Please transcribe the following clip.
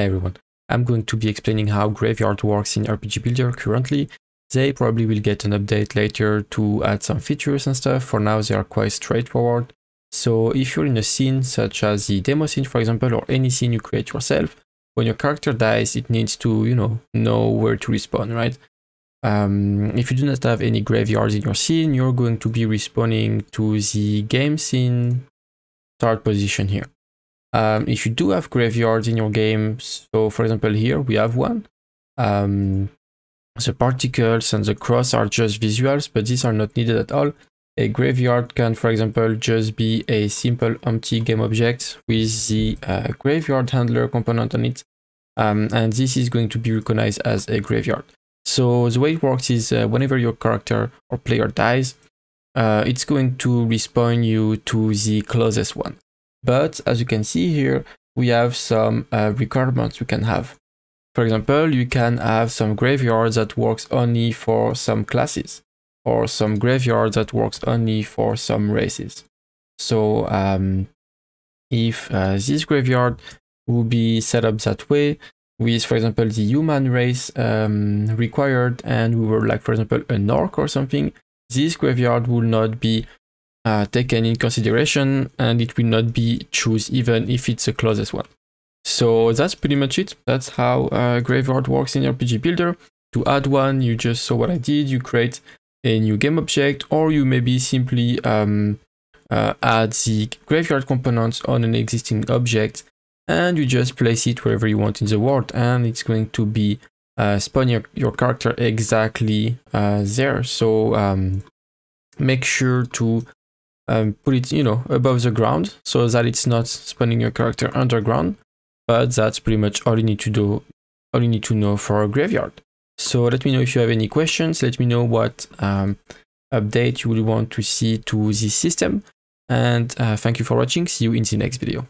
Hey everyone, I'm going to be explaining how Graveyard works in RPG Builder currently. They probably will get an update later to add some features and stuff, for now they are quite straightforward. So if you're in a scene such as the demo scene for example or any scene you create yourself, when your character dies it needs to, you know, know where to respawn, right? Um, if you do not have any graveyards in your scene, you're going to be respawning to the game scene start position here. Um, if you do have graveyards in your game, so for example here we have one, um, the particles and the cross are just visuals, but these are not needed at all. A graveyard can, for example, just be a simple empty game object with the uh, graveyard handler component on it. Um, and this is going to be recognized as a graveyard. So the way it works is uh, whenever your character or player dies, uh, it's going to respawn you to the closest one. But as you can see here, we have some uh, requirements we can have. For example, you can have some graveyards that works only for some classes or some graveyards that works only for some races. So um, if uh, this graveyard will be set up that way with, for example, the human race um, required and we were like, for example, a orc or something, this graveyard will not be uh, taken in consideration and it will not be choose even if it's the closest one. So that's pretty much it. That's how uh, Graveyard works in RPG Builder. To add one, you just saw what I did. You create a new game object or you maybe simply um, uh, add the graveyard components on an existing object and you just place it wherever you want in the world and it's going to be uh, spawn your, your character exactly uh, there. So um, make sure to um, put it, you know, above the ground so that it's not spawning your character underground. But that's pretty much all you need to do, all you need to know for a graveyard. So let me know if you have any questions. Let me know what um, update you would want to see to this system. And uh, thank you for watching. See you in the next video.